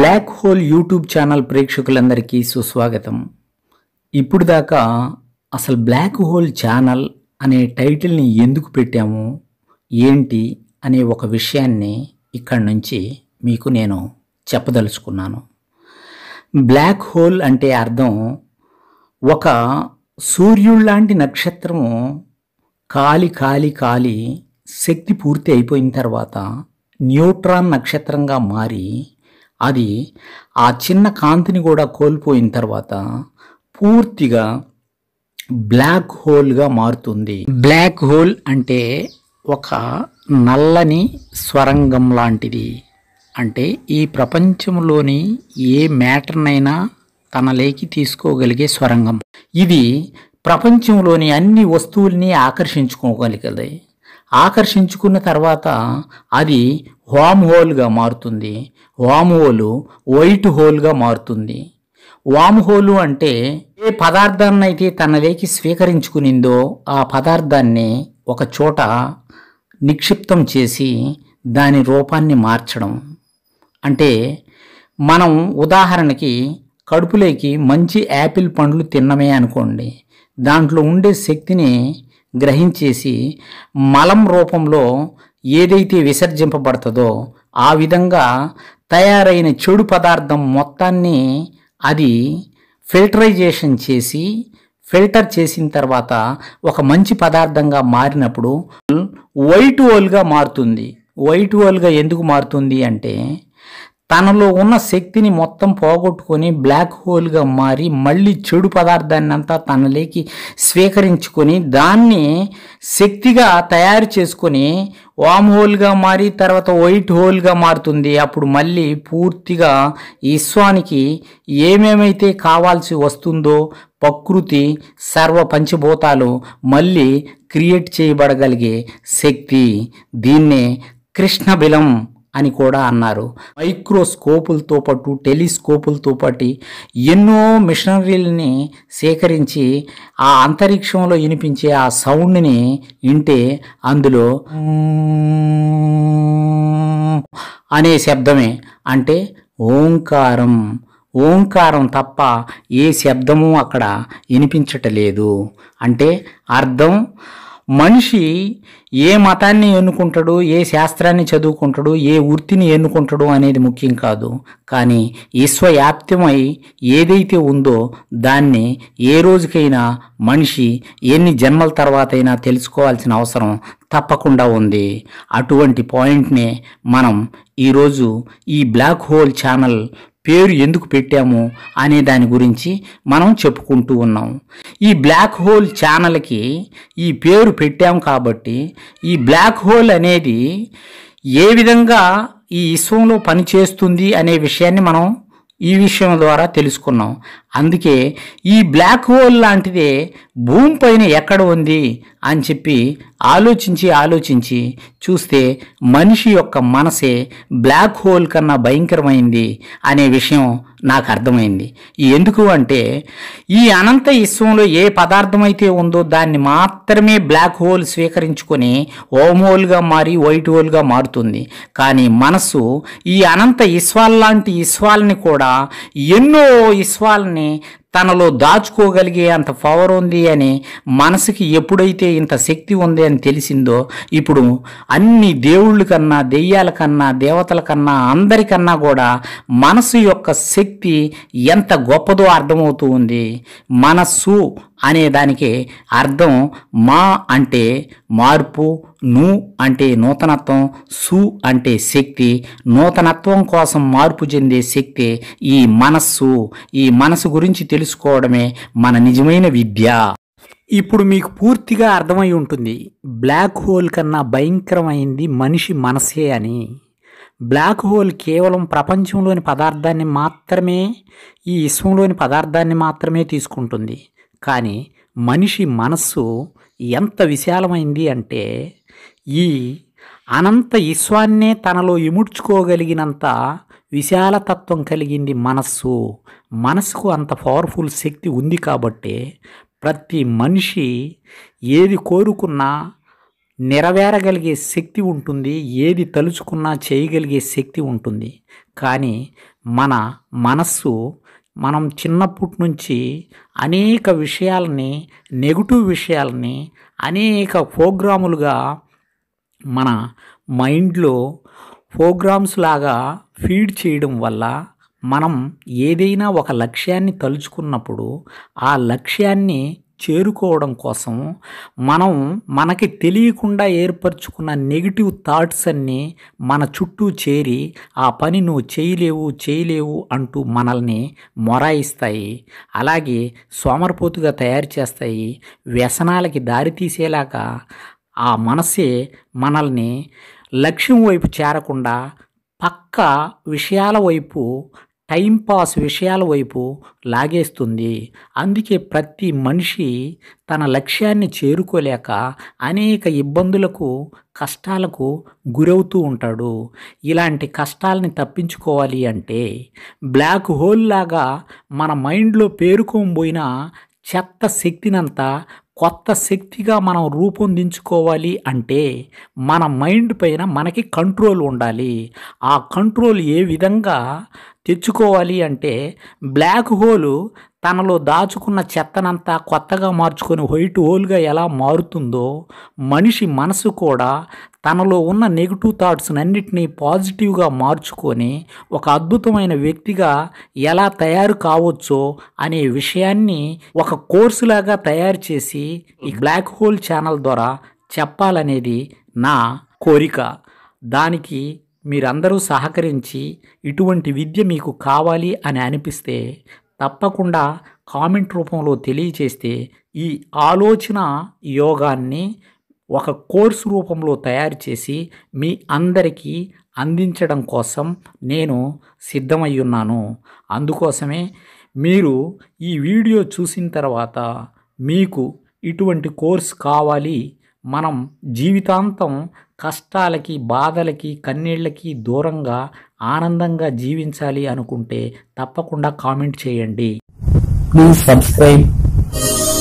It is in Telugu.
బ్లాక్ హోల్ యూట్యూబ్ ఛానల్ ప్రేక్షకులందరికీ సుస్వాగతం ఇప్పుడు దాకా అసలు బ్లాక్ హోల్ ఛానల్ అనే టైటిల్ని ఎందుకు పెట్టాము ఏంటి అనే ఒక విషయాన్ని ఇక్కడి నుంచి మీకు నేను చెప్పదలుచుకున్నాను బ్లాక్ హోల్ అంటే అర్థం ఒక సూర్యుళ్లాంటి నక్షత్రము కాలి కాలి కాలి శక్తి పూర్తి అయిపోయిన తర్వాత న్యూట్రాన్ నక్షత్రంగా మారి అది ఆ చిన్న కాంతిని కూడా కోల్పోయిన తర్వాత పూర్తిగా బ్లాక్ హోల్గా మారుతుంది బ్లాక్ హోల్ అంటే ఒక నల్లని స్వరంగం లాంటిది అంటే ఈ ప్రపంచంలోని ఏ మ్యాటర్నైనా తన లేకి తీసుకోగలిగే స్వరంగం ఇది ప్రపంచంలోని అన్ని వస్తువుల్ని ఆకర్షించుకోగలిగేది ఆకర్షించుకున్న తర్వాత అది వామ్ హోల్గా మారుతుంది వామ్ హోలు వైట్ హోల్గా మారుతుంది వామ్ హోలు అంటే ఏ పదార్థాన్నైతే తనలోకి స్వీకరించుకునిందో ఆ పదార్థాన్ని ఒక చోట నిక్షిప్తం చేసి దాని రూపాన్ని మార్చడం అంటే మనం ఉదాహరణకి కడుపులోకి మంచి యాపిల్ పండ్లు తిన్నమే అనుకోండి దాంట్లో ఉండే శక్తిని గ్రహించేసి మలం రూపంలో ఏదైతే విసర్జింపబడుతుందో ఆ విధంగా తయారైన చెడు పదార్థం మొత్తాన్ని అది ఫిల్టరైజేషన్ చేసి ఫిల్టర్ చేసిన తర్వాత ఒక మంచి పదార్థంగా మారినప్పుడు వైట్ ఓల్గా మారుతుంది వైట్ ఓల్గా ఎందుకు మారుతుంది అంటే తనలో ఉన్న శక్తిని మొత్తం పోగొట్టుకొని బ్లాక్ హోల్గా మారి మళ్ళీ చెడు పదార్థాన్ని అంతా తనలోకి స్వీకరించుకొని దాన్ని శక్తిగా తయారు చేసుకొని వామ్ హోల్గా మారి తర్వాత వైట్ హోల్గా మారుతుంది అప్పుడు మళ్ళీ పూర్తిగా విశ్వానికి ఏమేమైతే కావాల్సి వస్తుందో ప్రకృతి సర్వ పంచభూతాలు మళ్ళీ క్రియేట్ చేయబడగలిగే శక్తి దీన్నే కృష్ణబిలం అని కూడా అన్నారు మైక్రోస్కోపులతో పాటు టెలిస్కోపులతో పాటు ఎన్నో మిషనరీలని సేకరించి ఆ అంతరిక్షంలో వినిపించే ఆ సౌండ్ని వింటే అందులో అనే శబ్దమే అంటే ఓంకారం ఓంకారం తప్ప ఏ శబ్దము అక్కడ వినిపించటలేదు అంటే అర్థం మనిషి ఏ మతాన్ని ఎన్నుకుంటాడు ఏ శాస్త్రాన్ని చదువుకుంటాడు ఏ వృత్తిని ఎన్నుకుంటాడు అనేది ముఖ్యం కాదు కానీ విశ్వవ్యాప్తమై ఏదైతే ఉందో దాన్ని ఏ రోజుకైనా మనిషి ఎన్ని జన్మల తర్వాత అయినా తెలుసుకోవాల్సిన అవసరం తప్పకుండా ఉంది అటువంటి పాయింట్నే మనం ఈరోజు ఈ బ్లాక్ హోల్ ఛానల్ పేరు ఎందుకు పెట్టాము అనే దాని గురించి మనం చెప్పుకుంటూ ఉన్నాం ఈ బ్లాక్ హోల్ ఛానల్కి ఈ పేరు పెట్టాం కాబట్టి ఈ బ్లాక్ హోల్ అనేది ఏ విధంగా ఈ విశ్వంలో పనిచేస్తుంది అనే విషయాన్ని మనం ఈ విషయం ద్వారా తెలుసుకున్నాం అందుకే ఈ బ్లాక్ హోల్ లాంటిదే భూమిపైన ఎక్కడ ఉంది అని చెప్పి ఆలోచించి ఆలోచించి చూస్తే మనిషి యొక్క మనసే బ్లాక్ హోల్ కన్నా భయంకరమైంది అనే విషయం నాకు అర్థమైంది ఎందుకు అంటే ఈ అనంత విశ్వంలో ఏ పదార్థం అయితే ఉందో దాన్ని మాత్రమే బ్లాక్ హోల్ స్వీకరించుకొని ఓమ్ హోల్గా మారి వైట్ హోల్గా మారుతుంది కానీ మనస్సు ఈ అనంత ఇస్వాల్ లాంటి ఇస్వాల్ని కూడా ఎన్నో ఇస్వాల్ని తనలో దాచుకోగలిగే అంత పవర్ ఉంది అని మనసుకి ఎప్పుడైతే ఇంత శక్తి ఉంది అని తెలిసిందో ఇప్పుడు అన్ని దేవుళ్ళు కన్నా దెయ్యాల కన్నా దేవతల కన్నా అందరికన్నా కూడా మనసు యొక్క శక్తి ఎంత గొప్పదో అర్థమవుతూ ఉంది మనస్సు అనే దానికి అర్థం మా అంటే మార్పు ను అంటే నూతనత్వం సు అంటే శక్తి నూతనత్వం కోసం మార్పు చెందే శక్తి ఈ మనస్సు ఈ మనసు గురించి తెలుసుకోవడమే మన నిజమైన విద్య ఇప్పుడు మీకు పూర్తిగా అర్థమై ఉంటుంది బ్లాక్ హోల్ కన్నా భయంకరమైంది మనిషి మనసే అని బ్లాక్ హోల్ కేవలం ప్రపంచంలోని పదార్థాన్ని మాత్రమే ఈ విశ్వంలోని పదార్థాన్ని మాత్రమే తీసుకుంటుంది కానీ మనిషి మనస్సు ఎంత విశాలమైంది అంటే ఈ అనంత ఈశ్వాన్నే తనలో ఇముడ్చుకోగలిగినంత విశాలతత్వం కలిగింది మనస్సు మనసుకు అంత పవర్ఫుల్ శక్తి ఉంది కాబట్టి ప్రతి మనిషి ఏది కోరుకున్నా నెరవేరగలిగే శక్తి ఉంటుంది ఏది తలుచుకున్నా చేయగలిగే శక్తి ఉంటుంది కానీ మన మనస్సు మనం చిన్నప్పటి నుంచి అనేక విషయాలని నెగిటివ్ విషయాలని అనేక ప్రోగ్రాములుగా మన మైండ్లో ప్రోగ్రామ్స్ లాగా ఫీడ్ చేయడం వల్ల మనం ఏదైనా ఒక లక్ష్యాన్ని తలుచుకున్నప్పుడు ఆ లక్ష్యాన్ని చేరుకోవడం కోసం మనం మనకి తెలియకుండా ఏర్పరచుకున్న నెగిటివ్ థాట్స్ అన్నీ మన చుట్టూ చేరి ఆ పని నువ్వు చేయలేవు చేయలేవు అంటూ మనల్ని మొరాయిస్తాయి అలాగే సోమరపోతుగా తయారు చేస్తాయి వ్యసనాలకి దారితీసేలాగా ఆ మనసే మనల్ని లక్ష్యం వైపు చేరకుండా పక్క విషయాల వైపు టైంపాస్ విషయాల వైపు లాగేస్తుంది అందుకే ప్రతి మనిషి తన లక్ష్యాన్ని చేరుకోలేక అనేక ఇబ్బందులకు కష్టాలకు గురవుతూ ఉంటాడు ఇలాంటి కష్టాలని తప్పించుకోవాలి అంటే బ్లాక్ హోల్ లాగా మన మైండ్లో పేరుకోబోయిన చెత్త శక్తినంతా కొత్త శక్తిగా మనం రూపొందించుకోవాలి అంటే మన మైండ్ పైన మనకి కంట్రోల్ ఉండాలి ఆ కంట్రోల్ ఏ విధంగా తెచ్చుకోవాలి అంటే బ్లాక్ హోలు తనలో దాచుకున్న చెత్తనంతా కొత్తగా మార్చుకొని వైట్ హోల్గా ఎలా మారుతుందో మనిషి మనసు కూడా తనలో ఉన్న నెగిటివ్ థాట్స్ని అన్నిటినీ పాజిటివ్గా మార్చుకొని ఒక అద్భుతమైన వ్యక్తిగా ఎలా తయారు కావచ్చో అనే విషయాన్ని ఒక కోర్సులాగా తయారు చేసి ఈ బ్లాక్ హోల్ ఛానల్ ద్వారా చెప్పాలనేది నా కోరిక దానికి మీరందరూ సహకరించి ఇటువంటి విద్య మీకు కావాలి అని అనిపిస్తే తప్పకుండా కామెంట్ రూపంలో తెలియచేస్తే ఈ ఆలోచన యోగాన్ని ఒక కోర్సు రూపంలో తయారు చేసి మీ అందరికీ అందించడం కోసం నేను సిద్ధమై ఉన్నాను అందుకోసమే మీరు ఈ వీడియో చూసిన తర్వాత మీకు ఇటువంటి కోర్స్ కావాలి మనం జీవితాంతం కష్టాలకి బాధలకి కన్నీళ్ళకి దూరంగా ఆనందంగా జీవించాలి అనుకుంటే తప్పకుండా కామెంట్ చేయండి ప్లీజ్ సబ్స్క్రైబ్